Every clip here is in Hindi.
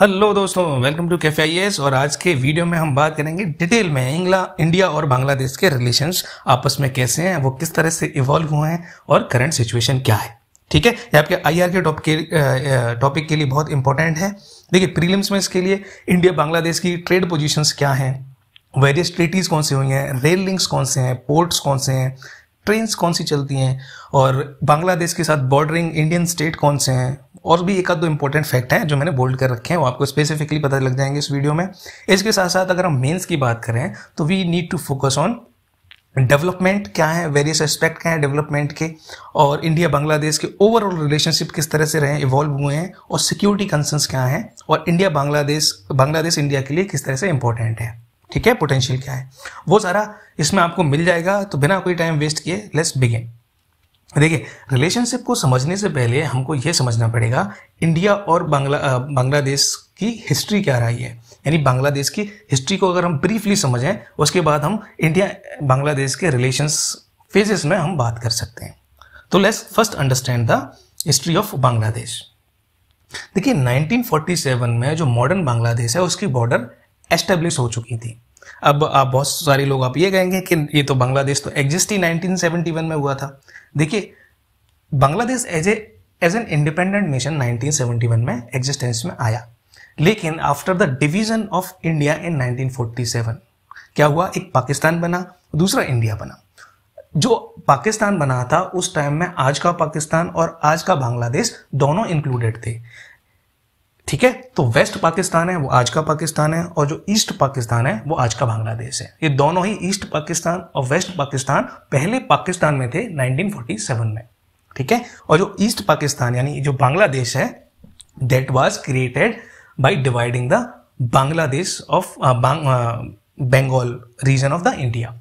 हेलो दोस्तों वेलकम टू कैफे आई और आज के वीडियो में हम बात करेंगे डिटेल में इंग्ला इंडिया और बांग्लादेश के रिलेशंस आपस में कैसे हैं वो किस तरह से इवॉल्व हुए हैं और करंट सिचुएशन क्या है ठीक है ये आपके आई आर के टॉपिक के लिए बहुत इंपॉर्टेंट है देखिए प्रीलिम्स में इसके लिए इंडिया बांग्लादेश की ट्रेड पोजिशंस क्या हैं वेरियस ट्रेटीज़ कौन सी हुई हैं रेल लिंक्स कौन से हैं पोर्ट्स कौन से हैं ट्रेन कौन सी चलती हैं और बांग्लादेश के साथ बॉर्डरिंग इंडियन स्टेट कौन से हैं और भी एक आध दो इंपॉर्टेंट फैक्ट हैं जो मैंने बोल्ड कर रखे हैं वो आपको स्पेसिफिकली पता लग जाएंगे इस वीडियो में इसके साथ साथ अगर हम मेंस की बात करें तो we need to focus on development क्या है वेरियस एस्पेक्ट क्या है डेवलपमेंट के और इंडिया बांग्लादेश के ओवरऑल रिलेशनशिप किस तरह से रहे इवॉल्व हुए हैं और सिक्योरिटी कंसर्न क्या हैं और इंडिया बांग्लादेश बांग्लादेश इंडिया के लिए किस तरह से इंपॉर्टेंट है ठीक है पोटेंशियल क्या है वो सारा इसमें आपको मिल जाएगा तो बिना कोई टाइम वेस्ट किए लेट्स बिगेन देखिए रिलेशनशिप को समझने से पहले हमको यह समझना पड़ेगा इंडिया और बांग्ला बांग्लादेश की हिस्ट्री क्या रही है यानी बांग्लादेश की हिस्ट्री को अगर हम ब्रीफली समझें उसके बाद हम इंडिया बांग्लादेश के रिलेशंस फेजेस में हम बात कर सकते हैं तो let's first understand the history of Bangladesh देखिए 1947 में जो मॉडर्न बांग्लादेश है उसकी बॉर्डर एस्टेब्लिश हो चुकी थी अब आप बहुत सारे लोग आप ये कहेंगे कि ये तो बांग्लादेश तो एग्जिस्ट ही 1971 में हुआ था देखिए Bangladesh as a as an independent nation 1971 में एग्जिस्टेंस में आया लेकिन after the division of India in 1947 क्या हुआ एक पाकिस्तान बना दूसरा इंडिया बना जो पाकिस्तान बना था उस टाइम में आज का पाकिस्तान और आज का बांग्लादेश दोनों इंक्लूडेड थे ठीक है तो वेस्ट पाकिस्तान है वो आज का पाकिस्तान है और जो ईस्ट पाकिस्तान है वो आज का बांग्लादेश है ये दोनों ही ईस्ट पाकिस्तान और वेस्ट पाकिस्तान पहले पाकिस्तान में थे 1947 में ठीक है और जो ईस्ट पाकिस्तान यानी जो बांग्लादेश है that was created by dividing the Bangladesh of Bengal region of the India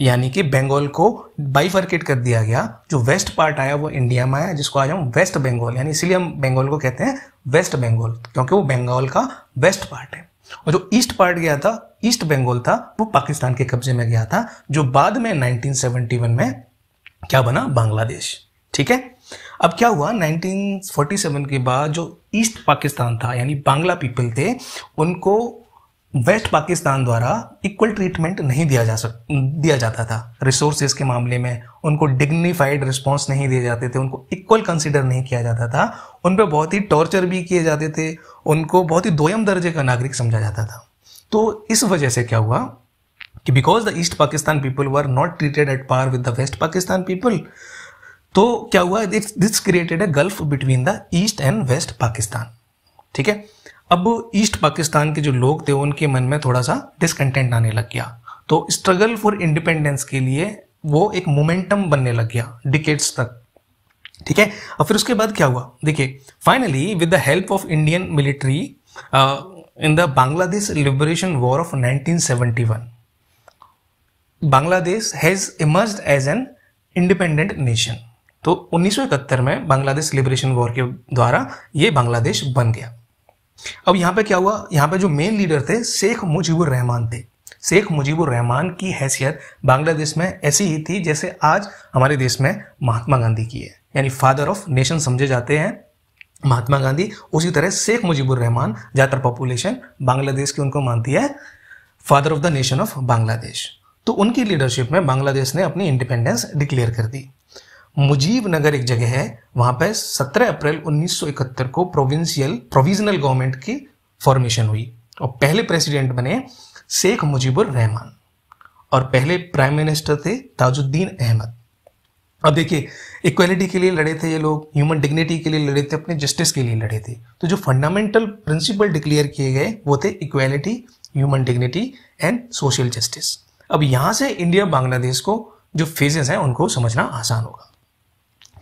यानी कि बंगाल को बाइफर्केट कर दिया गया जो वेस्ट पार्ट आया वो इंडिया में आया जिसको आज हम वेस्ट बंगाल यानी इसलिए हम बंगाल को कहते हैं वेस्ट बंगाल क्योंकि वो बंगाल का वेस्ट पार्ट है और जो ईस्ट पार्ट गया था ईस्ट बंगाल था वो पाकिस्तान के कब्जे में गया था जो बाद में 1971 में क्या बना बांग्लादेश ठीक है अब क्या हुआ 1947 के बाद जो ईस्ट पाकिस्तान था यानी बांग्ला पीपल थे उनको वेस्ट पाकिस्तान द्वारा इक्वल ट्रीटमेंट नहीं दिया जा सक दिया जाता था रिसोर्सेज के मामले में उनको डिग्निफाइड रिस्पॉन्स नहीं दिए जाते थे उनको इक्वल कंसिडर नहीं किया जाता था उन पर बहुत ही टॉर्चर भी किए जाते थे उनको बहुत ही दोयम दर्जे का नागरिक समझा जाता था तो इस वजह से क्या हुआ कि because the east Pakistan people were not treated at par with the west Pakistan people तो क्या हुआ this created a gulf between the east and west Pakistan ठीक है अब ईस्ट पाकिस्तान के जो लोग थे उनके मन में थोड़ा सा डिसकंटेंट आने लग गया तो स्ट्रगल फॉर इंडिपेंडेंस के लिए वो एक मोमेंटम बनने लग गया डिकेट्स तक ठीक है और फिर उसके बाद क्या हुआ देखिए finally with the help of Indian military in the Bangladesh liberation war of 1971 Bangladesh has emerge as an independent nation तो 1971 में बांग्लादेश लिबरेशन वॉर के द्वारा ये बांग्लादेश बन गया अब यहाँ पे क्या हुआ यहाँ पे जो मेन लीडर थे शेख मुजीबुर रहमान थे शेख मुजीबुर रहमान की हैसियत बांग्लादेश में ऐसी ही थी जैसे आज हमारे देश में महात्मा गांधी की है यानी फादर ऑफ नेशन समझे जाते हैं महात्मा गांधी उसी तरह शेख मुजीबुर रहमान ज़्यादातर पॉपुलेशन बांग्लादेश की उनको मानती है father of the nation of Bangladesh तो उनकी लीडरशिप में बांग्लादेश ने अपनी इंडिपेंडेंस डिक्लेयर कर दी मुजीब नगर एक जगह है वहां पर 17 अप्रैल 1971 को प्रोविंशियल प्रोविजनल गवर्नमेंट की फॉर्मेशन हुई और पहले प्रेसिडेंट बने शेख मुजीबुर रहमान और पहले प्राइम मिनिस्टर थे ताजुद्दीन अहमद अब देखिए इक्वलिटी के लिए लड़े थे ये लोग ह्यूमन डिग्निटी के लिए लड़े थे अपने जस्टिस के लिए लड़े थे तो जो फंडामेंटल प्रिंसिपल डिक्लेयर किए गए वो थे equality human dignity and social justice अब यहाँ से इंडिया बांग्लादेश को जो फेजेस हैं उनको समझना आसान होगा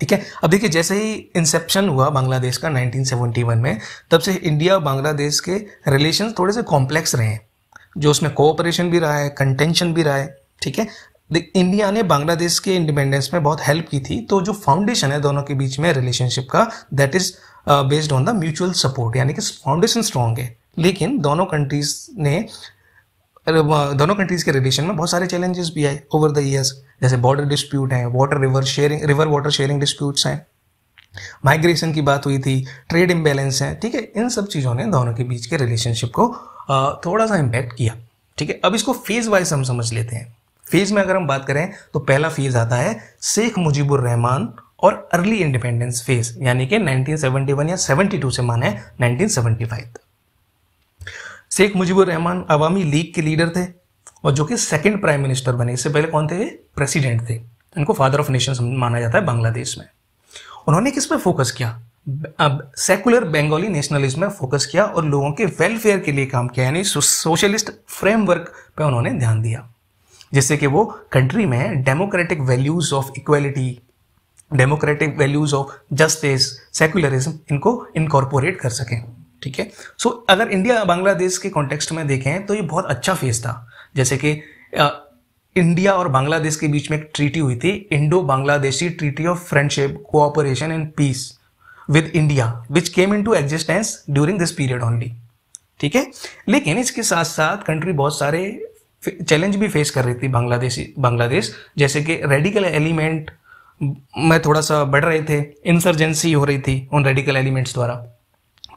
ठीक है अब देखिए जैसे ही इंसेप्शन हुआ बांग्लादेश का 1971 में तब से इंडिया और बांग्लादेश के रिलेशन थोड़े से कॉम्प्लेक्स रहे हैं जो उसमें कोऑपरेशन भी रहा है कंटेंशन भी रहा है ठीक है इंडिया ने बांग्लादेश के इंडिपेंडेंस में बहुत हेल्प की थी तो जो फाउंडेशन है दोनों के बीच में रिलेशनशिप का that is based on the mutual support यानी कि फाउंडेशन स्ट्रांग है लेकिन दोनों कंट्रीज ने दोनों कंट्रीज़ के रिलेशन में बहुत सारे चैलेंजेस भी आए ओवर द ईयर्स जैसे बॉर्डर डिस्प्यूट हैं water river sharing river water sharing disputes हैं माइग्रेशन की बात हुई थी ट्रेड इम्बेलेंस है ठीक है इन सब चीज़ों ने दोनों के बीच के रिलेशनशिप को थोड़ा सा इम्पैक्ट किया ठीक है अब इसको फेज़ वाइज हम समझ लेते हैं फेज़ में अगर हम बात करें तो पहला फेज़ आता है शेख मुजीबुर रहमान और अर्ली इंडिपेंडेंस फेज यानी कि 1971 या 72 से माने 1975 तक शेख मुजीबुर रहमान अवामी लीग के लीडर थे और जो कि सेकंड प्राइम मिनिस्टर बने इससे पहले कौन थे प्रेसिडेंट थे इनको फादर ऑफ नेशन माना जाता है बांग्लादेश में उन्होंने किस पर फोकस किया अब सेकुलर बंगाली नेशनलिज्म में फोकस किया और लोगों के वेलफेयर के लिए काम किया यानी सोशलिस्ट फ्रेमवर्क पे उन्होंने ध्यान दिया जिससे कि वो कंट्री में democratic values of equality democratic values of justice secularism इनको इनकॉर्पोरेट कर सकें ठीक है सो अगर इंडिया बांग्लादेश के कॉन्टेक्स्ट में देखें तो ये बहुत अच्छा फेज था जैसे कि इंडिया और बांग्लादेश के बीच में एक ट्रीटी हुई थी Indo Bangladeshi treaty of friendship cooperation and peace with India which came into existence during this period only ठीक है लेकिन इसके साथ साथ कंट्री बहुत सारे चैलेंज भी फेस कर रही थी बांग्लादेशी बांग्लादेश जैसे कि रेडिकल एलिमेंट में थोड़ा सा बढ़ रहे थे इंसर्जेंसी हो रही थी उन रेडिकल एलिमेंट्स द्वारा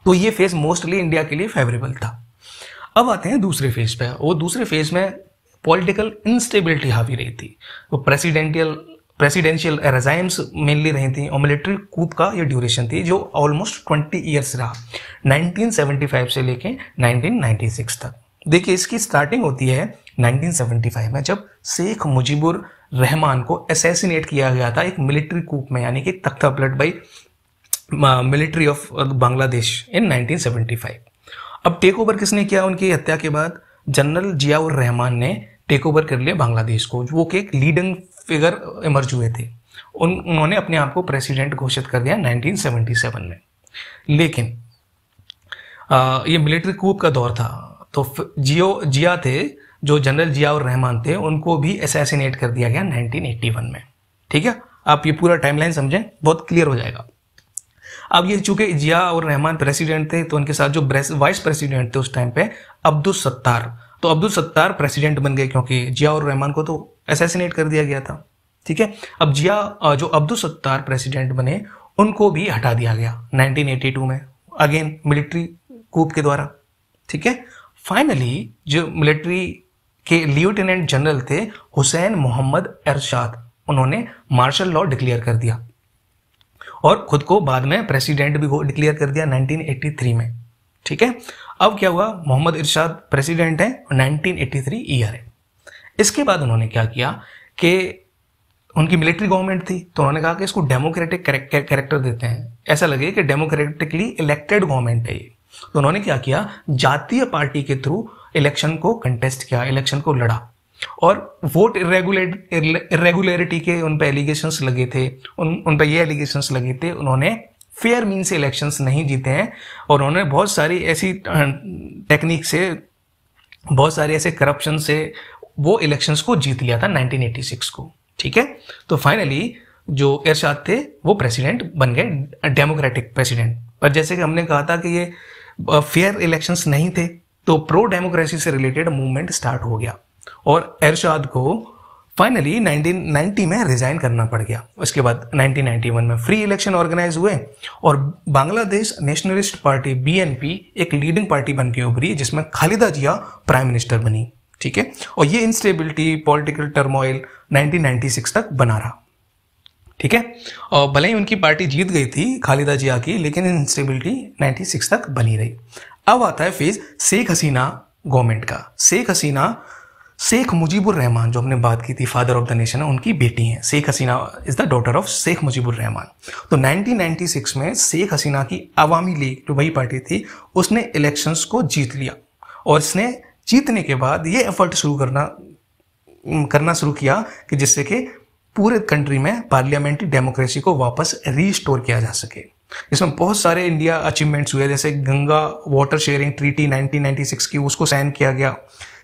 तो ये फेज मोस्टली इंडिया के लिए फेवरेबल था अब आते हैं दूसरे फेज पे वो दूसरे फेज में पॉलिटिकल इंस्टेबिलिटी हावी रही थी वो प्रेसिडेंटियल प्रेसिडेंशियल रजाइम्स मेनली रही थी और मिलिट्री कूप का ये ड्यूरेशन थी जो ऑलमोस्ट ट्वेंटी ईयर्स रहा 1975 से लेके 1996 तक देखिए इसकी स्टार्टिंग होती है 1975 में जब शेख मुजीबुर रहमान को एसेसिनेट किया गया था एक मिलिट्री कूप में यानी कि तख्ता पलट भाई मिलिट्री ऑफ बांग्लादेश इन 1975 अब टेक ओवर किसने किया उनकी हत्या के बाद जनरल जियाउर रहमान ने टेक ओवर कर लिया बांग्लादेश को वो के एक लीडिंग फिगर इमर्ज हुए थे उन उन्होंने अपने आप को प्रेसिडेंट घोषित कर दिया 1977 में लेकिन आ, ये मिलिट्री कूप का दौर था तो जियो जिया थे जो जनरल जियाउर रहमान थे उनको भी असैसिनेट कर दिया गया 1981 में ठीक है आप ये पूरा टाइमलाइन समझें बहुत क्लियर हो जाएगा अब ये चूंकि जिया और रहमान प्रेसिडेंट थे तो उनके साथ जो वाइस प्रेसिडेंट थे उस टाइम पे अब्दुल सत्तार तो अब्दुल सत्तार प्रेसिडेंट बन गए क्योंकि जिया और रहमान को तो असैसिनेट कर दिया गया था ठीक है अब जिया जो अब्दुल सत्तार प्रेसिडेंट बने उनको भी हटा दिया गया 1982 में अगेन मिलिट्री कूप के द्वारा ठीक है फाइनली जो मिलिट्री के लेफ्टिनेंट जनरल थे हुसैन मोहम्मद अरशाद उन्होंने मार्शल लॉ डिक्लेयर कर दिया और खुद को बाद में प्रेसिडेंट भी डिक्लेयर कर दिया 1983 में ठीक है अब क्या हुआ मोहम्मद इरशाद प्रेसिडेंट है 1983 ईयर है इसके बाद उन्होंने क्या किया कि उनकी मिलिट्री गवर्नमेंट थी तो उन्होंने कहा कि इसको डेमोक्रेटिक कैरेक्टर देते हैं ऐसा लगे कि डेमोक्रेटिकली इलेक्टेड गवर्नमेंट है ये तो उन्होंने क्या किया जातीय पार्टी के थ्रू इलेक्शन को कंटेस्ट किया इलेक्शन को लड़ा और वोट इरेगुलेट इरेगुलरिटी के उन पर एलिगेशंस लगे थे उन उन पर ये एलिगेशंस लगे थे उन्होंने फेयर मीन से इलेक्शंस नहीं जीते हैं और उन्होंने बहुत सारी ऐसी टेक्निक से बहुत सारे ऐसे करप्शन से वो इलेक्शंस को जीत लिया था 1986 को ठीक है तो फाइनली जो इरशाद थे वो प्रेसिडेंट बन गए डेमोक्रेटिक प्रेसिडेंट पर जैसे कि हमने कहा था कि ये फेयर इलेक्शंस नहीं थे तो प्रो डेमोक्रेसी से रिलेटेड मूवमेंट स्टार्ट हो गया और इरशाद को फाइनली 1990 में रिजाइन करना पड़ गया उसके बाद 1991 में फ्री इलेक्शन ऑर्गेनाइज हुए और बांग्लादेश नेशनलिस्ट पार्टी बी एक लीडिंग पार्टी बन के उभरी जिसमें खालिदा जिया प्राइम मिनिस्टर बनी ठीक है और ये इंस्टेबिलिटी पॉलिटिकल टर्मोइल 1996 तक बना रहा ठीक है और भले ही उनकी पार्टी जीत गई थी खालिदा जिया की लेकिन इंस्टेबिलिटी 96 तक बनी रही अब आता है फेज शेख हसीना गवर्नमेंट का शेख हसीना शेख मुजीबुर रहमान जो हमने बात की थी फादर ऑफ द नेशन है उनकी बेटी हैं Sheikh Hasina is the daughter of Sheikh Mujibur Rahman तो 1996 में शेख हसीना की अवामी लीग जो वही पार्टी थी उसने इलेक्शंस को जीत लिया और इसने जीतने के बाद ये एफर्ट शुरू करना करना शुरू किया कि जिससे कि पूरे कंट्री में पार्लियामेंट्री डेमोक्रेसी को वापस रीस्टोर किया जा सके इसमें बहुत सारे इंडिया अचीवमेंट्स हुए जैसे गंगा वाटर शेयरिंग ट्रीटी 1996 की उसको साइन किया गया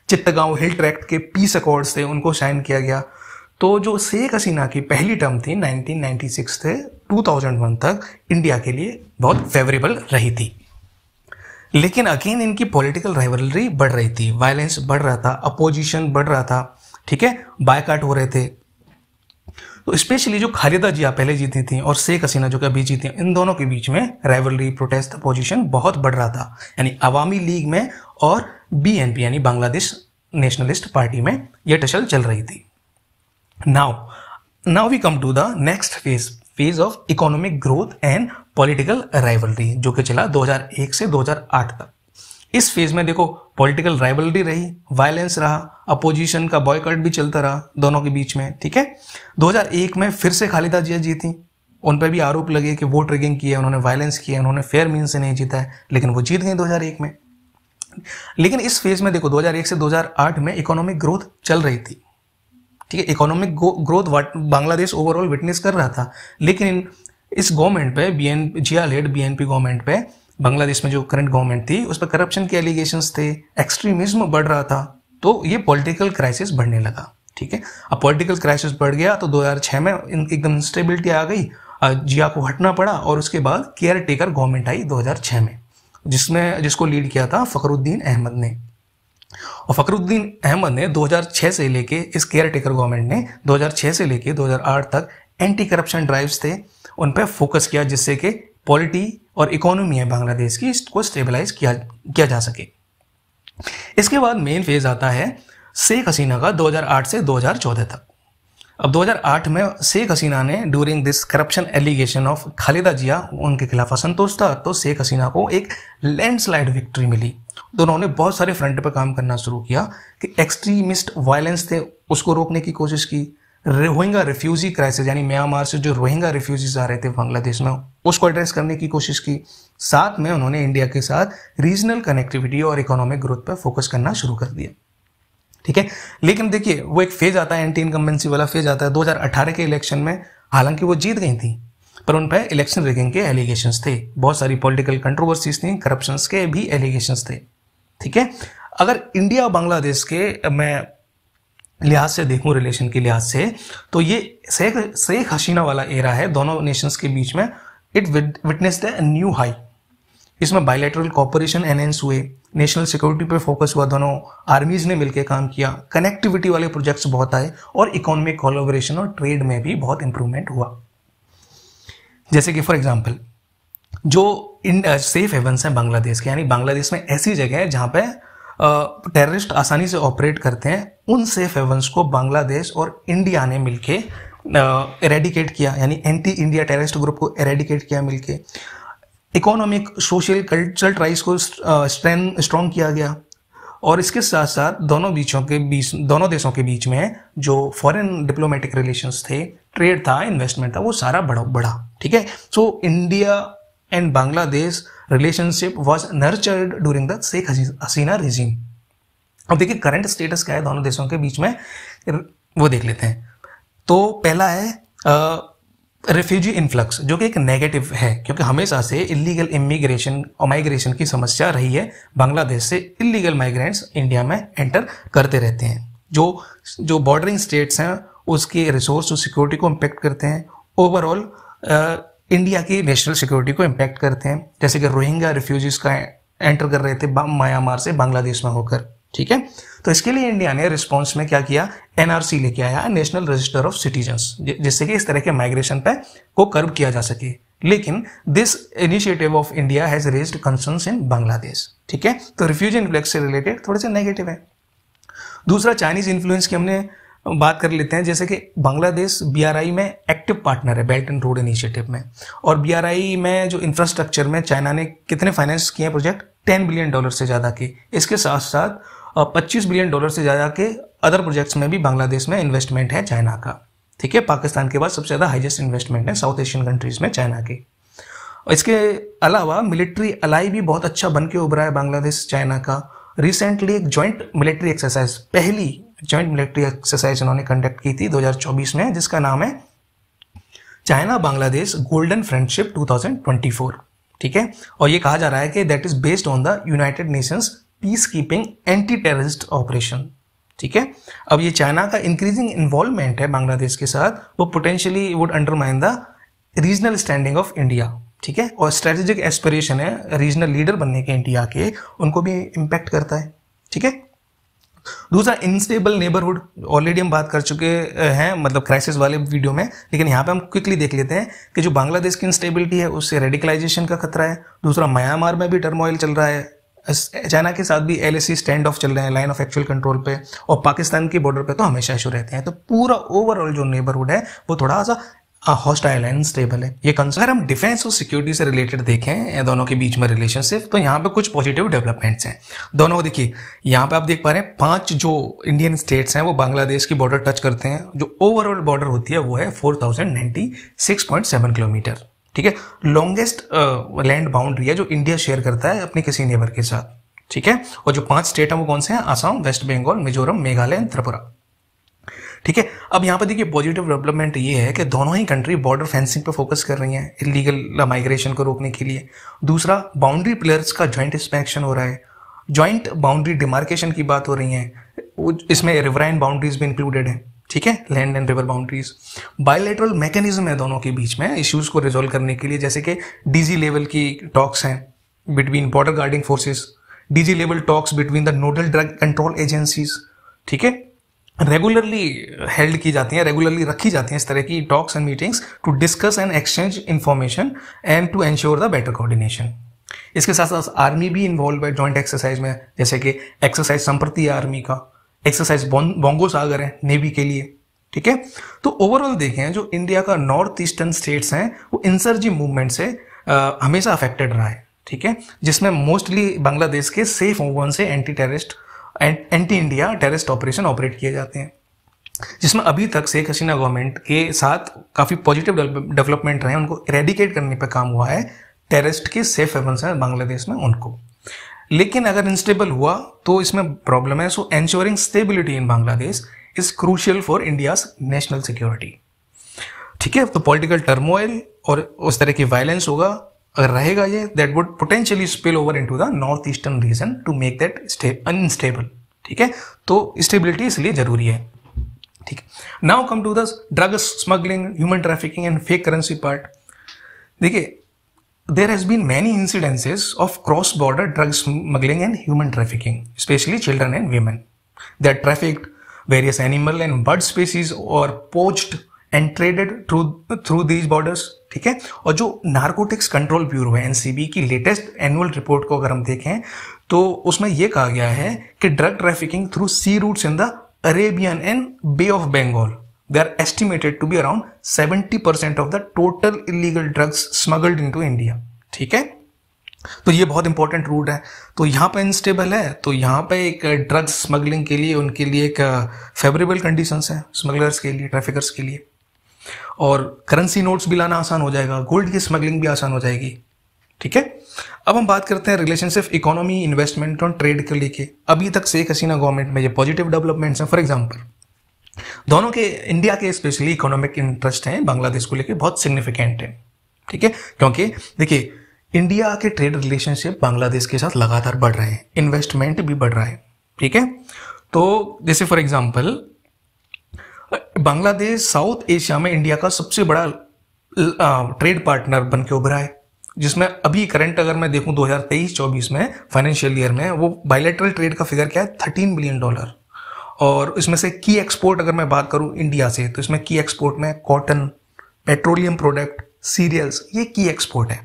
चित्तगांव हिल ट्रैक्ट के पीस अकॉर्ड्स थे उनको साइन किया गया तो जो शेख हसीना की पहली टर्म थी 1996 से 2001 तक इंडिया के लिए बहुत फेवरेबल रही थी लेकिन अगेन इनकी पॉलिटिकल राइवलरी बढ़ रही थी वायलेंस बढ़ रहा था अपोजिशन बढ़ रहा था ठीक है बायकाट हो रहे थे तो स्पेशली जो खालिदा जिया पहले जीती थी और शेख हसीना जो कि अभी जीती इन दोनों के बीच में राइवलरी प्रोटेस्ट पोजिशन बहुत बढ़ रहा था यानी अवामी लीग में और पी यानी बांग्लादेश नेशनलिस्ट पार्टी में यह टशल चल रही थी now now we come to the next phase phase of economic growth and political rivalry जो कि चला 2001 से 2008 तक इस फेज में देखो पॉलिटिकल राइवलरी रही वायलेंस रहा अपोजिशन का बॉयकट भी चलता रहा दोनों के बीच में ठीक है 2001 में फिर से खालिदा जिया जीती उन पर भी आरोप लगे कि वोट रिगिंग किया उन्होंने वायलेंस किया उन्होंने फेयर मीन से नहीं जीता है लेकिन वो जीत गई दो में लेकिन इस फेज में देखो 2001 से 2008 में इकोनॉमिक ग्रोथ चल रही थी ठीक है economic growth Bangladesh overall witness कर रहा था लेकिन इस गवर्नमेंट पे B N Zia led B government पे बांग्लादेश में जो करंट गवर्नमेंट थी उस पर करप्शन के एलिगेशन थे एक्सट्रीमिज्म बढ़ रहा था तो ये पॉलिटिकल क्राइसिस बढ़ने लगा ठीक है अब पॉलिटिकल क्राइसिस बढ़ गया तो 2006 में एकदम इंस्टेबिलिटी आ गई जिया को हटना पड़ा और उसके बाद केयर टेकर गवर्नमेंट आई 2006 में जिसमें जिसको लीड किया था फ़खरुद्दीन अहमद ने और फ़खरुद्दीन अहमद ने 2006 से लेके इस केयर टेकर गवर्नमेंट ने 2006 से लेके 2008 तक एंटी करप्शन ड्राइव्स थे उन पर फोकस किया जिससे कि पॉलिटी और इकोनॉमी है बांग्लादेश की इसको स्टेबलाइज किया किया जा सके इसके बाद मेन फेज आता है शेख हसीना का 2008 से 2014 तक अब 2008 में शेख हसीना ने during this corruption allegation of Khaleda Zia उनके खिलाफ असंतोष था तो शेख हसीना को एक लैंडस्लाइड विक्ट्री मिली तो उन्होंने बहुत सारे फ्रंट पर काम करना शुरू किया कि एक्सट्रीमिस्ट वायलेंस थे उसको रोकने की कोशिश की रोहिंगा रिफ्यूजी क्राइसिस यानी म्यांमार से जो रोहिंगा रिफ्यूजीज आ रहे थे बांग्लादेश में उसको एड्रेस करने की कोशिश की साथ में उन्होंने इंडिया के साथ रीजनल कनेक्टिविटी और इकोनॉमिक ग्रोथ पर फोकस करना शुरू कर दिया ठीक है लेकिन देखिए वो एक फेज आता है एंटी इनकम्बेंसी वाला फेज आता है 2018 के इलेक्शन में हालांकि वो जीत गई थी पर उन पर इलेक्शन रिगिंग के एलिगेशन थे बहुत सारी पॉलिटिकल कंट्रोवर्सीज थी करप्शन के भी एलिगेशन थे ठीक है अगर इंडिया और बांग्लादेश के मैं लिहाज से देखूं रिलेशन के लिहाज से तो ये शेख शेख हसीना वाला एरा है दोनों नेशंस के बीच में it witness a new high इसमें बायोलेटरल कॉपरेशन एनहेंस हुए नेशनल सिक्योरिटी पे फोकस हुआ दोनों आर्मीज ने मिलकर काम किया कनेक्टिविटी वाले प्रोजेक्ट्स बहुत आए और इकोनॉमिक कोलोबरेशन और ट्रेड में भी बहुत इंप्रूवमेंट हुआ जैसे कि फॉर एग्जाम्पल जो इन सेफ हेवंस हैं बांग्लादेश के यानी बांग्लादेश में ऐसी जगह है जहाँ पे टेररिस्ट आसानी से ऑपरेट करते हैं उन सेफ हेवंस को बांग्लादेश और इंडिया ने मिलके एरेडिकेट किया यानी एंटी इंडिया टेररिस्ट ग्रुप को एरेडिकेट किया मिलके इकोनॉमिक सोशल कल्चरल ट्राइस को स्ट्रॉन्ग किया गया और इसके साथ साथ दोनों बीचों के बीच दोनों देशों के बीच में जो फॉरेन डिप्लोमेटिक रिलेशंस थे ट्रेड था इन्वेस्टमेंट था वो सारा बढ़ा बढ़ा ठीक है so India and Bangladesh relationship was nurtured during the Sheikh Hasina regime. अब देखिए करंट स्टेटस क्या है दोनों देशों के बीच में वो देख लेते हैं तो पहला है रेफ्यूजी इन्फ्लक्स जो कि एक नेगेटिव है क्योंकि हमेशा से इलीगल इमिग्रेशन और माइग्रेशन की समस्या रही है बांग्लादेश से इलीगल माइग्रेंट्स इंडिया में एंटर करते रहते हैं जो जो बॉर्डरिंग स्टेट्स हैं उसके रिसोर्स और सिक्योरिटी को इम्पेक्ट करते हैं ओवरऑल इंडिया की नेशनल सिक्योरिटी को इम्पैक्ट करते हैं जैसे कि रोहिंग्या रिफ्यूजीज का एंटर कर रहे थे म्यांमार से बांग्लादेश में होकर ठीक है तो इसके लिए इंडिया ने रिस्पॉन्स में क्या किया एनआरसी लेके आया नेशनल रजिस्टर ऑफ सिटीजन जिससे कि इस तरह के माइग्रेशन पे को कर्व किया जा सके लेकिन this initiative of India has raise concern in Bangladesh ठीक है तो रिफ्यूजी इन्फ्लक्स से रिलेटेड थोड़े से नेगेटिव है दूसरा चाइनीज इन्फ्लुएंस की हमने बात कर लेते हैं जैसे कि बांग्लादेश बीआरआई में एक्टिव पार्टनर है बेल्ट एंड रोड इनिशिएटिव में और बीआरआई में जो इंफ्रास्ट्रक्चर में चाइना ने कितने फाइनेंस किए प्रोजेक्ट टेन बिलियन डॉलर से ज़्यादा के इसके साथ साथ पच्चीस बिलियन डॉलर से ज़्यादा के अदर प्रोजेक्ट्स में भी बांग्लादेश में इन्वेस्टमेंट है चाइना का ठीक है पाकिस्तान के बाद सबसे ज़्यादा हाइजेस्ट इन्वेस्टमेंट है साउथ एशियन कंट्रीज़ में चाइना की इसके अलावा मिलिट्री अलाई भी बहुत अच्छा बन के उभरा है बांग्लादेश चाइना का रिसेंटली एक जॉइंट मिलिट्री एक्सरसाइज पहली ज्वाइंट मिलिट्री एक्सरसाइज इन्होंने कंडक्ट की थी 2024 में जिसका नाम है चाइना बांग्लादेश गोल्डन फ्रेंडशिप 2024 ठीक है और ये कहा जा रहा है कि that is based on the United Nations peace keeping anti terrorist operation ठीक है अब ये चाइना का इंक्रीजिंग इन्वॉल्वमेंट है बांग्लादेश के साथ वो potentially would undermine the regional standing of India ठीक है और स्ट्रेटेजिक एस्पिरेशन है रीजनल लीडर बनने के इंडिया के उनको भी इम्पैक्ट करता है ठीक है दूसरा इनस्टेबल नेबरहुड ऑलरेडी हम बात कर चुके हैं मतलब क्राइसिस वाले वीडियो में लेकिन यहाँ पे हम क्विकली देख लेते हैं कि जो बांग्लादेश की इंस्टेबिलिटी है उससे रेडिकलाइजेशन का खतरा है दूसरा म्यांमार में भी टर्मोइल चल रहा है चाइना के साथ भी एल स्टैंड ऑफ चल रहे हैं लाइन ऑफ एक्चुअल कंट्रोल पे और पाकिस्तान के बॉर्डर पे तो हमेशा इशू रहते हैं तो पूरा ओवरऑल जो नेबरहुड है वो थोड़ा सा हॉस्टाइल एंड स्टेबल है ये कंसर्न अगर हम डिफेंस और सिक्योरिटी से रिलेटेड देखें दोनों के बीच में रिलेशनशिप तो यहाँ पे कुछ पॉजिटिव डेवलपमेंट्स हैं दोनों को देखिए यहाँ पे आप देख पा रहे हैं पांच जो इंडियन स्टेट्स हैं वो बांग्लादेश की बॉर्डर टच करते हैं जो ओवरऑल बॉर्डर होती है वो है फोर किलोमीटर ठीक है लॉन्गेस्ट लैंड बाउंड्री है जो इंडिया शेयर करता है अपने किसी नेबर के साथ ठीक है और जो पांच स्टेट हैं वो कौन से हैं आसाम वेस्ट बंगाल मिजोरम मेघालय त्रिपुरा ठीक है अब यहाँ पर देखिए पॉजिटिव डेवलपमेंट ये है कि दोनों ही कंट्री बॉर्डर फेंसिंग पर फोकस कर रही हैं इलीगल माइग्रेशन को रोकने के लिए दूसरा बाउंड्री प्लेयर्स का ज्वाइंट इंस्पेक्शन हो रहा है जॉइंट बाउंड्री डिमार्केशन की बात हो रही है इसमें रिवराइन बाउंड्रीज भी इंक्लूडेड है ठीक है land and river boundaries bilateral mechanism है दोनों के बीच में इश्यूज को रिजोल्व करने के लिए जैसे कि डीजी लेवल की टॉक्स हैं between border guarding forces DG level talks between the nodal drug control agencies ठीक है रेगुलरली हेल्ड uh, की जाती हैं रेगुलरली रखी जाती हैं इस तरह की talks and meetings to discuss and exchange information and to ensure the better coordination इसके साथ साथ आर्मी भी इन्वॉल्व है जॉइंट एक्सरसाइज में जैसे कि एक्सरसाइज संप्रति है आर्मी का एक्सरसाइज बोंगो सागर है नेवी के लिए ठीक है तो ओवरऑल देखें जो इंडिया का नॉर्थ ईस्टर्न स्टेट्स हैं वो इंसर्जी मूवमेंट से आ, uh, हमेशा अफेक्टेड रहा है ठीक है जिसमें मोस्टली बांग्लादेश के सेफ ओवन से anti terrorist anti India terrorist operation operate किए जाते हैं जिसमें अभी तक शेख हसीना गवर्नमेंट के साथ काफ़ी पॉजिटिव डेवलपमेंट रहे उनको रेडिकेट करने पर काम हुआ है टेररिस्ट के सेफ हेवन हैं बांग्लादेश में उनको लेकिन अगर इंस्टेबल हुआ तो इसमें प्रॉब्लम है so ensuring stability in Bangladesh is crucial for India's national security ठीक है तो पॉलिटिकल टर्मोइल और उस तरह की वायलेंस होगा अगर रहेगा ये that would potentially spill over into the north eastern region to make that unstable ठीक है तो स्टेबिलिटी इसलिए जरूरी है ठीक now come to the drugs smuggling human trafficking and fake currency part देखिए there has been many incidences of cross border drug smuggling and human trafficking specially children and women that traffic various animal and bird species और poached and traded through through these borders ठीक है और जो नार्कोटिक्स कंट्रोल ब्यूरो है एनसीबी की लेटेस्ट एनुअल रिपोर्ट को अगर हम देखें तो उसमें यह कहा गया है कि drug trafficking through sea routes in the Arabian and bay of Bengal estimated to be around seventy percent of the total illegal drugs smuggled into India ठीक है तो ये बहुत इंपॉर्टेंट रूट है तो यहां पे इंस्टेबल है तो यहां पे एक ड्रग्स uh, स्मगलिंग के लिए उनके लिए एक फेवरेबल कंडीशंस है स्मगलर्स के लिए ट्रैफिकर्स के लिए और करेंसी नोट्स भी लाना आसान हो जाएगा गोल्ड की स्मगलिंग भी आसान हो जाएगी ठीक है अब हम बात करते हैं रिलेशनशिप इकोनॉमी इन्वेस्टमेंट और ट्रेड के लेके अभी तक शेख हसीना गवर्नमेंट में ये पॉजिटिव डेवलपमेंट्स हैं फॉर एग्जाम्पल दोनों के इंडिया के स्पेशली इकोनॉमिक इंटरेस्ट हैं बांग्लादेश को लेके बहुत सिग्निफिकेंट है ठीक है क्योंकि देखिए इंडिया के ट्रेड रिलेशनशिप बांग्लादेश के साथ लगातार बढ़ रहे हैं इन्वेस्टमेंट भी बढ़ रहा है ठीक है तो जैसे for example Bangladesh South Asia में इंडिया का सबसे बड़ा ट्रेड पार्टनर बन के उभरा है जिसमें अभी करंट अगर मैं देखूं 2023-24 में फाइनेंशियल ईयर में वो बायलेटरल ट्रेड का फिगर क्या है 13 बिलियन डॉलर और इसमें से की एक्सपोर्ट अगर मैं बात करूं इंडिया से तो इसमें की एक्सपोर्ट में कॉटन पेट्रोलियम प्रोडक्ट सीरियल्स ये की एक्सपोर्ट है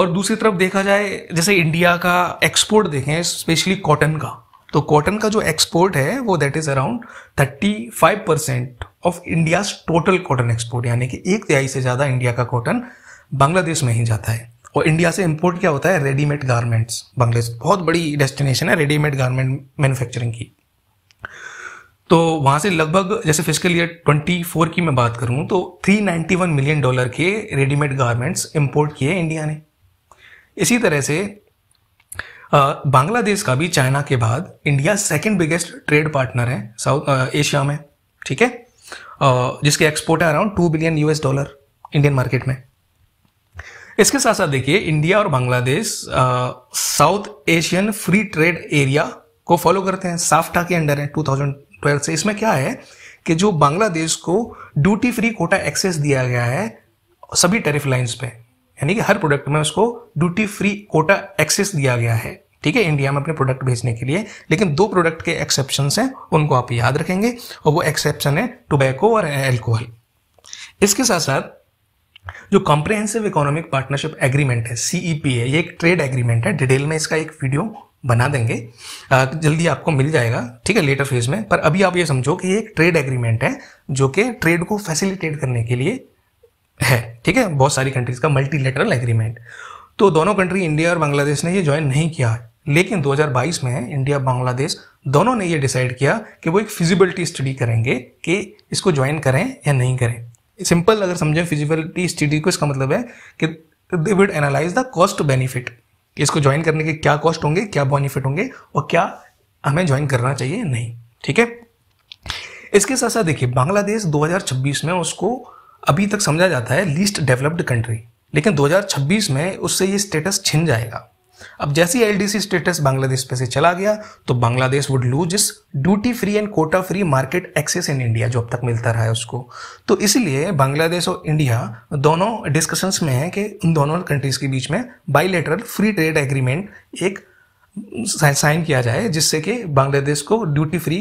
और दूसरी तरफ देखा जाए जैसे इंडिया का एक्सपोर्ट देखें स्पेशली कॉटन का तो कॉटन का जो एक्सपोर्ट है वो that is around 35 percent of India total cotton export यानी कि एक तिहाई से ज़्यादा इंडिया का कॉटन बांग्लादेश में ही जाता है और इंडिया से इम्पोर्ट क्या होता है रेडीमेड गारमेंट्स बांग्लादेश बहुत बड़ी डेस्टिनेशन है रेडीमेड गारमेंट मैन्युफैक्चरिंग की तो वहाँ से लगभग जैसे फिजिकल ईयर 24 की मैं बात करूँ तो 391 मिलियन डॉलर के रेडीमेड गारमेंट्स इम्पोर्ट किए इंडिया ने इसी तरह से बांग्लादेश का भी चाइना के बाद India second biggest trade partner है साउथ एशिया में ठीक है जिसके एक्सपोर्ट है around two billion US dollar Indian market में इसके साथ साथ देखिए इंडिया और Bangladesh South Asian free trade area को फॉलो करते हैं साफ्टा के अंडर है 2012 से इसमें क्या है कि जो बांग्लादेश को ड्यूटी फ्री कोटा एक्सेस दिया गया है सभी टेरिफ लाइन्स पे यानी कि हर प्रोडक्ट में उसको ड्यूटी फ्री कोटा एक्सेस दिया गया है ठीक है इंडिया में अपने प्रोडक्ट भेजने के लिए लेकिन दो प्रोडक्ट के एक्सेप्शन हैं उनको आप याद रखेंगे और वो एक्सेप्शन है टोबैको और एल्कोहल इसके साथ साथ जो कॉम्प्रिहेंसिव इकोनॉमिक पार्टनरशिप एग्रीमेंट है सीईपी e है ये एक ट्रेड एग्रीमेंट है डिटेल में इसका एक वीडियो बना देंगे जल्दी आपको मिल जाएगा ठीक है लेटर फेज में पर अभी आप ये समझो कि ये एक ट्रेड एग्रीमेंट है जो कि ट्रेड को फैसिलिटेट करने के लिए है ठीक है बहुत सारी कंट्रीज का मल्टीलेटरल एग्रीमेंट तो दोनों कंट्री इंडिया और बांग्लादेश ने ये ज्वाइन नहीं किया है लेकिन 2022 में इंडिया बांग्लादेश दोनों ने ये डिसाइड किया कि वो एक फिजिबिलिटी स्टडी करेंगे कि इसको ज्वाइन करें या नहीं करें सिंपल अगर समझें फिजिबिलिटी स्टडी को इसका मतलब है कि they would analyse the cost benefit इसको ज्वाइन करने के क्या कॉस्ट होंगे क्या बेनिफिट होंगे और क्या हमें ज्वाइन करना चाहिए नहीं ठीक है इसके साथ साथ देखिए बांग्लादेश 2026 में उसको अभी तक समझा जाता है लीस्ट डेवलप्ड कंट्री लेकिन 2026 में उससे ये स्टेटस छिन जाएगा अब जैसे ही एलडीसी स्टेटस बांग्लादेश पे से चला गया तो बांग्लादेश वुड लूज इस duty free and quota free market access in India जो अब तक मिलता रहा है उसको तो इसलिए बांग्लादेश और इंडिया दोनों डिस्कशंस में है कि उन दोनों कंट्रीज के बीच में बाइलेटरल फ्री ट्रेड एग्रीमेंट एक साइन किया जाए जिससे कि बांग्लादेश को ड्यूटी फ्री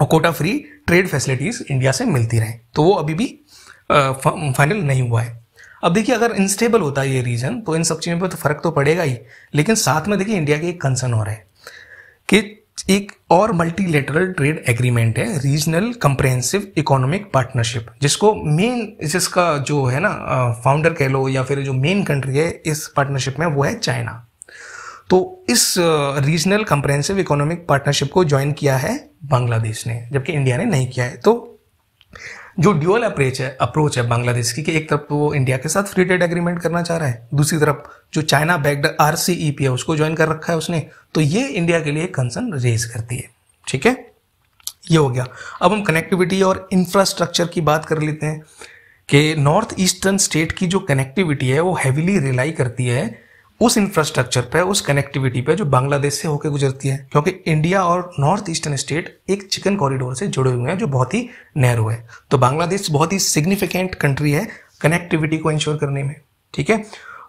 और quota free trade facilities India से मिलती रहे तो वो अभी भी फाइनल नहीं हुआ है अब देखिए अगर इंस्टेबल होता है ये रीजन तो इन सब चीज़ों पर तो फर्क तो पड़ेगा ही लेकिन साथ में देखिए इंडिया के एक कंसर्न और है कि एक और मल्टीलेटरल ट्रेड एग्रीमेंट है रीजनल कंप्रेहेंसिव इकोनॉमिक पार्टनरशिप जिसको मेन जिसका जो है ना फाउंडर कह लो या फिर जो मेन कंट्री है इस पार्टनरशिप में वो है चाइना तो इस रीजनल कंप्रेहेंसिव इकोनॉमिक पार्टनरशिप को ज्वाइन किया है बांग्लादेश ने जबकि इंडिया ने नहीं किया है तो जो ड्यूअल अप्रोच है अप्रोच है बांग्लादेश की कि एक तरफ तो वो इंडिया के साथ फ्री ट्रेड एग्रीमेंट करना चाह रहा है दूसरी तरफ जो चाइना बैग्ड आर सी है उसको ज्वाइन कर रखा है उसने तो ये इंडिया के लिए कंसर्न रेज करती है ठीक है ये हो गया अब हम कनेक्टिविटी और इंफ्रास्ट्रक्चर की बात कर लेते हैं कि नॉर्थ ईस्टर्न स्टेट की जो कनेक्टिविटी है वो हैविली रिलाई करती है उस इंफ्रास्ट्रक्चर पे उस कनेक्टिविटी पे जो बांग्लादेश से होकर गुजरती है क्योंकि इंडिया और नॉर्थ ईस्टर्न स्टेट एक चिकन कॉरिडोर से जुड़े हुए हैं जो बहुत ही नहरो है तो बांग्लादेश बहुत ही सिग्निफिकेंट कंट्री है कनेक्टिविटी को इंश्योर करने में ठीक है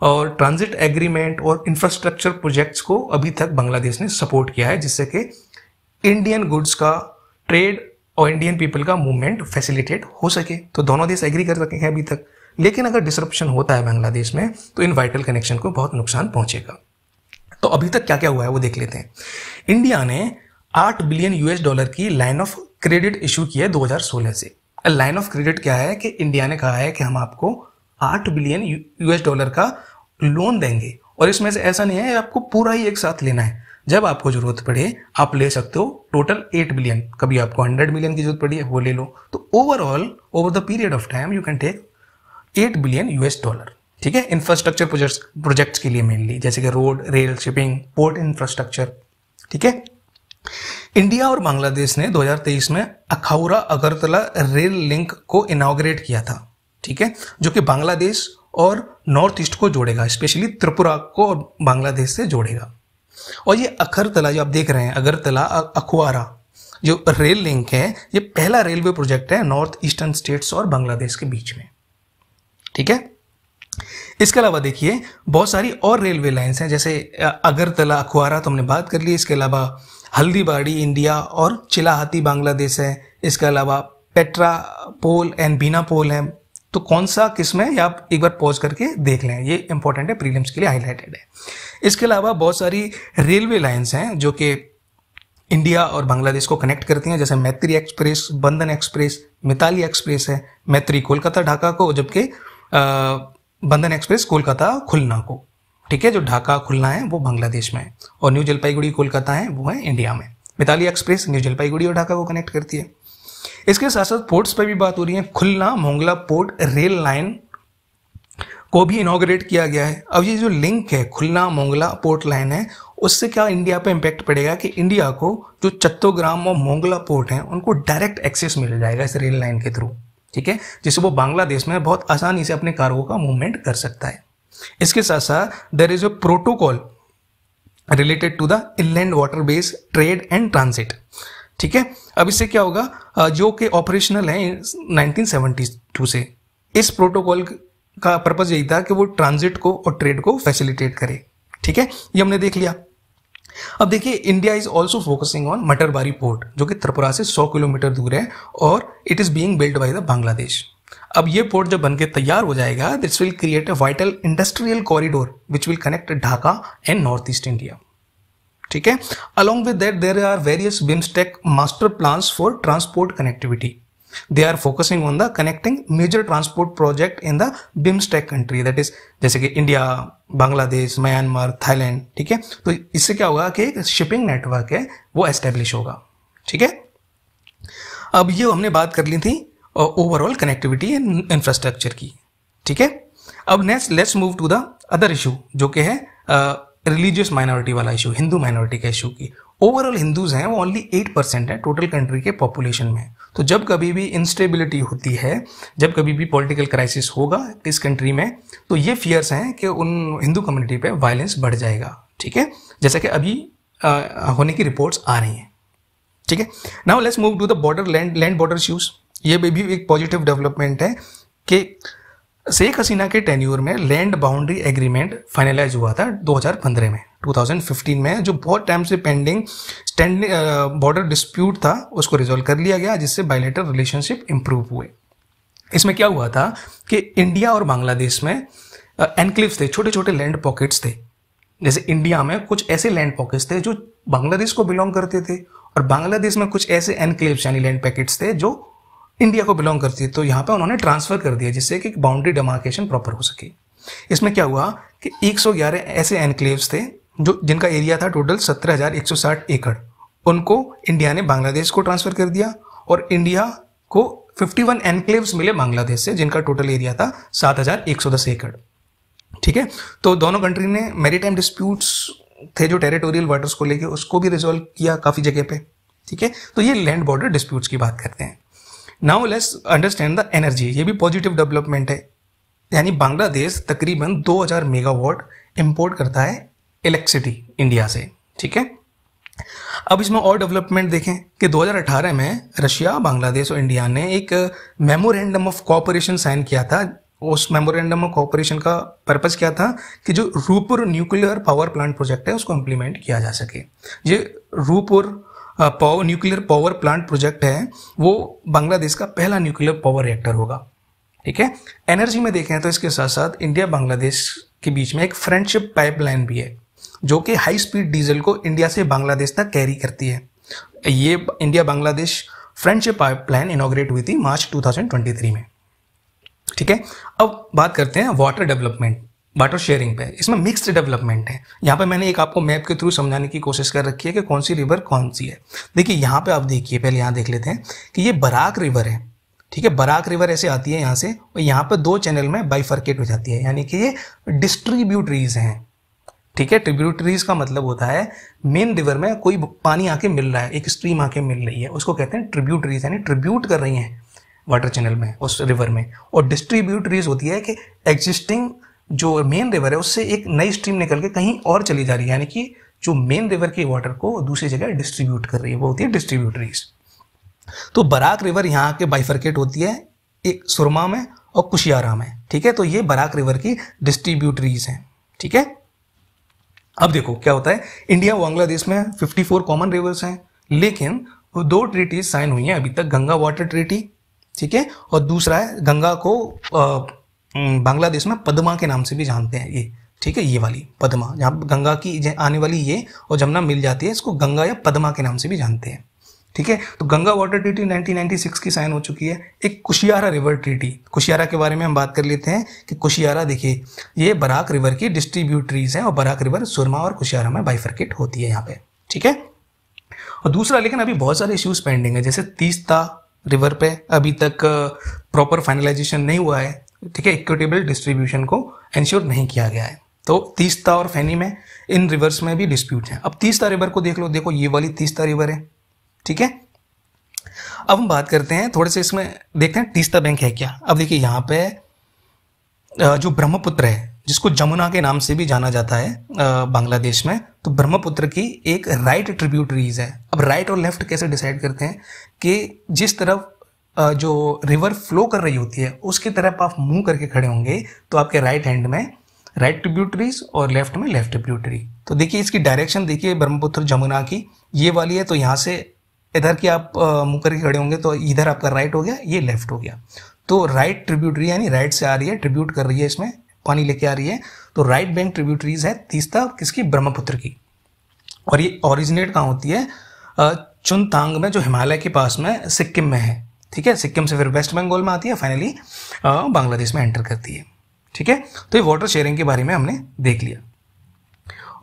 और ट्रांजिट एग्रीमेंट और इंफ्रास्ट्रक्चर प्रोजेक्ट्स को अभी तक बांग्लादेश ने सपोर्ट किया है जिससे कि इंडियन गुड्स का ट्रेड और इंडियन पीपल का मूवमेंट फैसिलिटेट हो सके तो दोनों देश एग्री कर सके हैं अभी तक लेकिन अगर डिसरप्शन होता है बांग्लादेश में तो इन वाइटल कनेक्शन को बहुत नुकसान पहुंचेगा तो अभी तक क्या क्या हुआ है वो देख लेते हैं इंडिया ने 8 बिलियन यूएस डॉलर की लाइन ऑफ क्रेडिट इशू दो है 2016 से लाइन ऑफ क्रेडिट क्या है कि इंडिया ने कहा है कि हम आपको 8 बिलियन यूएस डॉलर का लोन देंगे और इसमें से ऐसा नहीं है आपको पूरा ही एक साथ लेना है जब आपको जरूरत पड़े आप ले सकते हो टोटल एट बिलियन कभी आपको हंड्रेड मिलियन की जरूरत पड़ी है वो ले लो तो overall over the period of time you can take eight billion US dollar ठीक है इंफ्रास्ट्रक्चर प्रोजेक्ट्स के लिए मेनली जैसे कि road rail shipping port infrastructure ठीक है इंडिया और बांग्लादेश ने 2023 में अखाउरा अगरतला रेल लिंक को इनाग्रेट किया था ठीक है जो कि बांग्लादेश और नॉर्थ ईस्ट को जोड़ेगा स्पेशली त्रिपुरा को और बांग्लादेश से जोड़ेगा और ये अखरतला जो आप देख रहे हैं अगरतला अखुआरा जो रेल लिंक है ये पहला रेलवे प्रोजेक्ट है नॉर्थ ईस्टर्न स्टेट्स और बांग्लादेश के बीच में ठीक है इसके अलावा देखिए बहुत सारी और रेलवे लाइन्स हैं जैसे अगरतला अखुआरा तो हमने बात कर ली इसके अलावा हल्दीबाड़ी इंडिया और चिलाहाती बांग्लादेश है इसके अलावा पेट्रा पोल एंड बीना पोल है तो कौन सा किस्म है आप एक बार पॉज करके देख लें ये इंपॉर्टेंट है प्रीलिम्स के लिए हाईलाइटेड है इसके अलावा बहुत सारी रेलवे लाइन्स हैं जो कि इंडिया और बांग्लादेश को कनेक्ट करती हैं जैसे मैत्री एक्सप्रेस बंधन एक्सप्रेस मिताली एक्सप्रेस है मैत्री कोलकाता ढाका को जबकि बंधन एक्सप्रेस कोलकाता खुलना को ठीक है जो ढाका खुलना है वो बांग्लादेश में है और न्यू जलपाईगुड़ी कोलकाता है वो है इंडिया में मिताली एक्सप्रेस न्यू जलपाईगुड़ी और ढाका को कनेक्ट करती है इसके साथ साथ पोर्ट्स पर भी बात हो रही है Khulna Mongla port rail line को भी इनोग्रेट किया गया है अब ये जो लिंक है खुलना मोंगला पोर्ट लाइन है उससे क्या इंडिया पे इम्पैक्ट पड़ेगा कि इंडिया को जो चत्तोग्राम और मोंगला पोर्ट हैं उनको डायरेक्ट एक्सेस मिल जाएगा इस रेल लाइन के थ्रू ठीक है जिससे वो बांग्लादेश में बहुत आसानी से अपने कार्गो का मूवमेंट कर सकता है इसके साथ साथ there is a protocol related to the inland water base trade and transit ठीक है अब इससे क्या होगा जो कि ऑपरेशनल है 1972 से इस प्रोटोकॉल का पर्पज यही था कि वो ट्रांजिट को और ट्रेड को फैसिलिटेट करे ठीक है ये हमने देख लिया अब देखिए India is also focusing on Matarbari port जो कि त्रिपुरा से 100 किलोमीटर दूर है और it is being build by the Bangladesh अब ये पोर्ट जब बनके तैयार हो जाएगा this will create a vital industrial corridor which will connect Dhaka and north east India ठीक है along with there are various BIMSTEC master plans for transport connectivity they are focusing on the connecting major transport project in the bimstec country that is जैसे कि इंडिया बांग्लादेश म्यांमार थाईलैंड ठीक है तो इससे क्या होगा कि एक शिपिंग नेटवर्क है वो एस्टेब्लिश होगा ठीक है अब ये हमने बात कर ली थी ओवरऑल कनेक्टिविटी एंड इंफ्रास्ट्रक्चर की ठीक है अब next let's move to the other issue जो कि है रिलीजियस माइनॉरिटी वाला इशू हिंदू माइनॉरिटी का इशू की ओवरऑल हिंदूज हैं वो ओनली एट परसेंट है टोटल कंट्री के पॉपुलेशन में तो जब कभी भी इंस्टेबिलिटी होती है जब कभी भी पॉलिटिकल क्राइसिस होगा किस कंट्री में तो ये फियर्स हैं कि उन हिंदू कम्युनिटी पे वायलेंस बढ़ जाएगा ठीक है जैसा कि अभी आ, होने की रिपोर्ट्स आ रही हैं ठीक है now let's move to the border land land border issues ये भी एक पॉजिटिव डेवलपमेंट है कि शेख हसीना के टेन्यूर में लैंड बाउंड्री एग्रीमेंट फाइनलाइज हुआ था 2015 में 2015 में जो बहुत टाइम से पेंडिंग स्टैंडिंग बॉर्डर डिस्प्यूट था उसको रिजोल्व कर लिया गया जिससे बायोलेटर रिलेशनशिप इंप्रूव हुए इसमें क्या हुआ था कि इंडिया और बांग्लादेश में एनक्लेव्स uh, थे छोटे छोटे लैंड पॉकेट्स थे जैसे इंडिया में कुछ ऐसे लैंड पॉकेट्स थे जो बांग्लादेश को बिलोंग करते थे और बांग्लादेश में कुछ ऐसे एनक्लेव्स यानी लैंड पैकेट्स थे जो इंडिया को बिलोंग करती है तो यहाँ पे उन्होंने ट्रांसफर कर दिया जिससे कि बाउंड्री डेमार्केशन प्रॉपर हो सके इसमें क्या हुआ कि 111 ऐसे एनक्लेव्स थे जो जिनका एरिया था टोटल सत्रह हजार एक सौ साठ एकड़ उनको इंडिया ने बांग्लादेश को ट्रांसफ़र कर दिया और इंडिया को 51 एनक्लेव्स मिले बांग्लादेश से जिनका टोटल एरिया था सात हजार एक सौ दस एकड़ ठीक है तो दोनों कंट्री ने मेरीटाइम डिस्प्यूट्स थे जो टेरिटोरियल वाटर्स को लेके उसको भी रिजोल्व किया काफ़ी जगह पे ठीक है तो ये लैंड बॉर्डर डिस्प्यूट्स की बात करते हैं now let's understand the energy ये भी पॉजिटिव डेवलपमेंट है यानी बांग्लादेश तकरीबन 2000 मेगावाट इंपोर्ट करता है इलेक्ट्रिसिटी इंडिया से ठीक है अब इसमें और डेवलपमेंट देखें कि 2018 में रशिया बांग्लादेश और इंडिया ने एक मेमोरेंडम ऑफ कॉपरेशन साइन किया था उस मेमोरेंडम ऑफ कॉपरेशन का पर्पज़ क्या था कि जो Rooppur nuclear power plant project है उसको इम्प्लीमेंट किया जा सके ये Rooppur power nuclear power plant project है वो बांग्लादेश का पहला न्यूक्लियर पावर रिएक्टर होगा ठीक है एनर्जी में देखें तो इसके साथ साथ इंडिया बांग्लादेश के बीच में एक फ्रेंडशिप पाइपलाइन भी है जो कि हाई स्पीड डीजल को इंडिया से बांग्लादेश तक कैरी करती है ये India Bangladesh friendship pipeline inaugurate हुई थी मार्च 2023 में ठीक है अब बात करते हैं वाटर डेवलपमेंट वाटर शेयरिंग पे इसमें मिक्स्ड डेवलपमेंट है यहाँ पे मैंने एक आपको मैप के थ्रू समझाने की कोशिश कर रखी है कि कौन सी रिवर कौन सी है देखिए यहाँ पे आप देखिए पहले यहाँ देख लेते हैं कि ये बराक रिवर है ठीक है बराक रिवर ऐसे आती है यहाँ से और यहाँ पर दो चैनल में बाइफर्केट हो जाती है यानी कि ये डिस्ट्रीब्यूटरीज हैं ठीक है ट्रिब्यूटरीज का मतलब होता है मेन रिवर में कोई पानी आके मिल रहा है एक स्ट्रीम आके मिल रही है उसको कहते हैं ट्रिब्यूटरीज यानी ट्रिब्यूट कर रही हैं वाटर चैनल में उस रिवर में और डिस्ट्रीब्यूटरीज होती है कि एग्जिस्टिंग जो मेन रिवर है उससे एक नई स्ट्रीम निकल के कहीं और चली जा रही है यानी कि जो मेन रिवर की वाटर को दूसरी जगह डिस्ट्रीब्यूट कर रही है वो होती है डिस्ट्रीब्यूटरीज तो बराक रिवर यहाँ आके बाइफर्केट होती है एक सुरमा में और कुशियारा में ठीक है तो ये बराक रिवर की डिस्ट्रीब्यूटरीज हैं ठीक है अब देखो क्या होता है इंडिया बांग्लादेश में 54 कॉमन रिवर्स हैं लेकिन दो ट्रीटीज साइन हुई हैं अभी तक गंगा वाटर ट्रीटी ठीक है और दूसरा है गंगा को बांग्लादेश में पद्मा के नाम से भी जानते हैं ये ठीक है ये वाली पद्मा जहाँ गंगा की आने वाली ये और जमुना मिल जाती है इसको गंगा या पद्मा के नाम से भी जानते हैं ठीक है तो गंगा वाटर ट्रीटी 1996 की साइन हो चुकी है एक कुशियारा रिवर ट्रीटी कुशियारा के बारे में हम बात कर लेते हैं कि कुशियारा देखिए ये बराक रिवर की डिस्ट्रीब्यूटरीज हैं और बराक रिवर सुरमा और कुशियारा में बाइफर्किट होती है यहाँ पे ठीक है और दूसरा लेकिन अभी बहुत सारे इश्यूज पेंडिंग है जैसे तीसता रिवर पे अभी तक प्रॉपर फाइनलाइजेशन नहीं हुआ है ठीक है इक्विटेबल डिस्ट्रीब्यूशन को इंश्योर नहीं किया गया है तो तीसता और फैनी में इन रिवर्स में भी डिस्प्यूट हैं अब तीसता रिवर को देख लो देखो ये वाली तीसता रिवर है ठीक है अब हम बात करते हैं थोड़े से इसमें देखते हैं तीस्ता बैंक है क्या अब देखिए यहाँ पे जो ब्रह्मपुत्र है जिसको जमुना के नाम से भी जाना जाता है बांग्लादेश में तो ब्रह्मपुत्र की एक राइट ट्रिब्यूटरीज है अब राइट और लेफ्ट कैसे डिसाइड करते हैं कि जिस तरफ जो रिवर फ्लो कर रही होती है उसकी तरफ आप मुंह करके खड़े होंगे तो आपके राइट हैंड में राइट ट्रिब्यूटरीज और लेफ्ट में लेफ्ट ट्रिब्यूटरी तो देखिए इसकी डायरेक्शन देखिए ब्रह्मपुत्र जमुना की ये वाली है तो यहाँ से इधर की आप मुंह करके खड़े होंगे तो इधर आपका राइट हो गया ये लेफ्ट हो गया तो राइट ट्रिब्यूटरी यानी राइट से आ रही है ट्रिब्यूट कर रही है इसमें पानी लेके आ रही है तो राइट बैंक ट्रिब्यूटरीज है तीसता किसकी ब्रह्मपुत्र की और ये ओरिजिनेट कहाँ होती है चुनतांग में जो हिमालय के पास में सिक्किम में है ठीक है सिक्किम से फिर वेस्ट बंगाल में आती है फाइनली बांग्लादेश में एंटर करती है ठीक है तो ये वाटर शेयरिंग के बारे में हमने देख लिया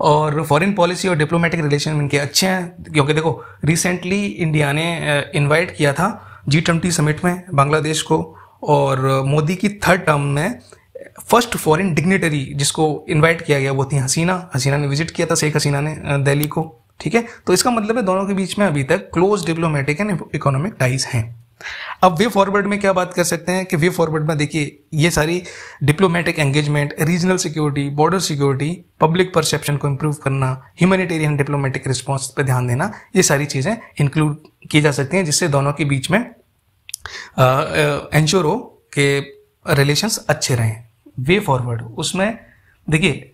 और फॉरेन पॉलिसी और डिप्लोमेटिक रिलेशन इनके अच्छे हैं क्योंकि देखो रिसेंटली इंडिया ने इनवाइट uh, किया था जी ट्वेंटी समिट में बांग्लादेश को और मोदी की थर्ड टर्म में फर्स्ट फॉरेन डिग्नेटरी जिसको इनवाइट किया गया वो थी हसीना हसीना ने विजिट किया था शेख हसीना ने uh, दिल्ली को ठीक है तो इसका मतलब है दोनों के बीच में अभी तक close diplomatic and economic ties हैं अब वे फॉरवर्ड में क्या बात कर सकते हैं कि वे फॉरवर्ड में देखिए ये सारी diplomatic engagement regional security border security public perception को इम्प्रूव करना ह्यूमैनिटेरियन डिप्लोमेटिक रिस्पॉन्स पर ध्यान देना ये सारी चीज़ें इंक्लूड की जा सकती हैं जिससे दोनों के बीच में एंश्योर हो कि रिलेशंस अच्छे रहें वे फॉरवर्ड उसमें देखिए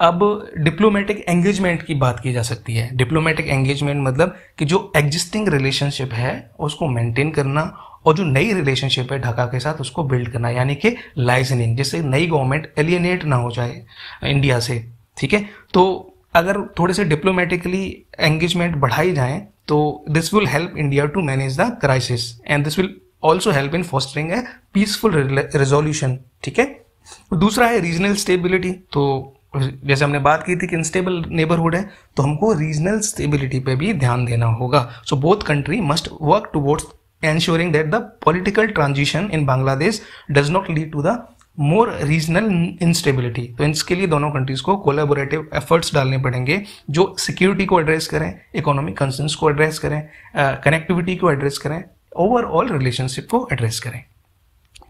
अब डिप्लोमेटिक एंगेजमेंट की बात की जा सकती है डिप्लोमेटिक एंगेजमेंट मतलब कि जो एग्जिस्टिंग रिलेशनशिप है उसको मेंटेन करना और जो नई रिलेशनशिप है ढाका के साथ उसको बिल्ड करना यानी कि लाइजनिंग जिससे नई गवर्नमेंट एलियनेट ना हो जाए इंडिया से ठीक है तो अगर थोड़े से डिप्लोमेटिकली एंगेजमेंट बढ़ाई जाए तो this will help India to manage the crisis and this will also help in fostering a peaceful resolution ठीक है दूसरा है रीजनल स्टेबिलिटी तो जैसे हमने बात की थी कि इंस्टेबल नेबरहुड है तो हमको रीजनल स्टेबिलिटी पे भी ध्यान देना होगा so both country must work towards ensuring that the political transition in Bangladesh does not lead to the more regional instability तो इसके लिए दोनों कंट्रीज को कोलेबोरेटिव एफर्ट्स डालने पड़ेंगे जो सिक्योरिटी को एड्रेस करें इकोनॉमिक कंसर्न को एड्रेस करें कनेक्टिविटी uh, को एड्रेस करें ओवरऑल रिलेशनशिप को एड्रेस करें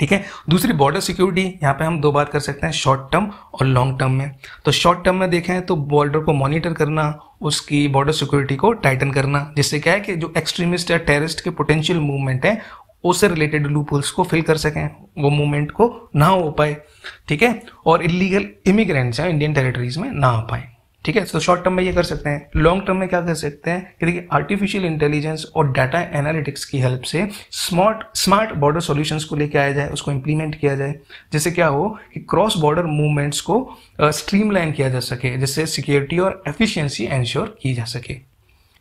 ठीक है दूसरी बॉर्डर सिक्योरिटी यहाँ पे हम दो बात कर सकते हैं शॉर्ट टर्म और लॉन्ग टर्म में तो शॉर्ट टर्म में देखें तो बॉर्डर को मॉनिटर करना उसकी बॉर्डर सिक्योरिटी को टाइटन करना जिससे क्या है कि जो एक्सट्रीमिस्ट या टेररिस्ट के पोटेंशियल मूवमेंट है उससे रिलेटेड लूप को फिल कर सकें वो मूवमेंट को ना हो पाए ठीक है और इलीगल इमिग्रेंट्स हैं इंडियन टेरिटरीज में ना आ पाए ठीक है तो शॉर्ट टर्म में ये कर सकते हैं लॉन्ग टर्म में क्या कर सकते हैं कि देखिए आर्टिफिशियल इंटेलिजेंस और डाटा एनालिटिक्स की हेल्प से स्मार्ट स्मार्ट बॉर्डर सॉल्यूशंस को लेके आया जाए उसको इम्प्लीमेंट किया जाए जिससे क्या हो कि क्रॉस बॉर्डर मूवमेंट्स को स्ट्रीमलाइन uh, किया जा सके जिससे सिक्योरिटी और एफिशियंसी एंश्योर की जा सके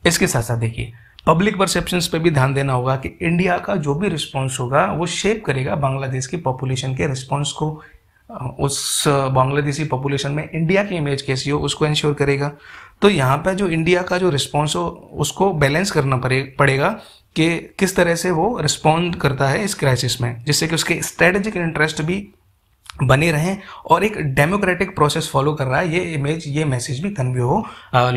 इसके साथ साथ देखिए पब्लिक परसेप्शन पर भी ध्यान देना होगा कि इंडिया का जो भी रिस्पॉन्स होगा वो शेप करेगा बांग्लादेश की पॉपुलेशन के रिस्पॉन्स को उस बांग्लादेशी पॉपुलेशन में इंडिया की इमेज कैसी हो उसको इंश्योर करेगा तो यहाँ पर जो इंडिया का जो रिस्पॉन्स हो उसको बैलेंस करना पड़े पड़ेगा कि किस तरह से वो रिस्पॉन्ड करता है इस क्राइसिस में जिससे कि उसके स्ट्रेटेजिक इंटरेस्ट भी बने रहें और एक डेमोक्रेटिक प्रोसेस फॉलो कर रहा है ये इमेज ये मैसेज भी कन्वे हो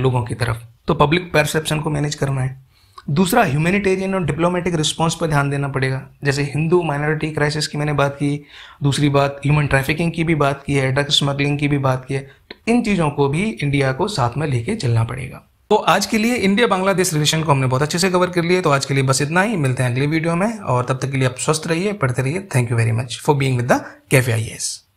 लोगों की तरफ तो पब्लिक परसेप्शन को मैनेज करना है दूसरा ह्यूमैनिटेरियन और डिप्लोमेटिक रिस्पॉन्स पर ध्यान देना पड़ेगा जैसे हिंदू माइनॉरिटी क्राइसिस की मैंने बात की दूसरी बात ह्यूमन ट्रैफिकिंग की भी बात की है ड्रग स्मगलिंग की भी बात की है तो इन चीज़ों को भी इंडिया को साथ में लेके चलना पड़ेगा तो आज के लिए इंडिया बांग्लादेश रिलेशन को हमने बहुत अच्छे से कवर कर लिया तो आज के लिए बस इतना ही मिलते हैं अगले वीडियो में और तब तक के लिए आप स्वस्थ रहिए पढ़ते रहिए thank you very much for being with the cafe I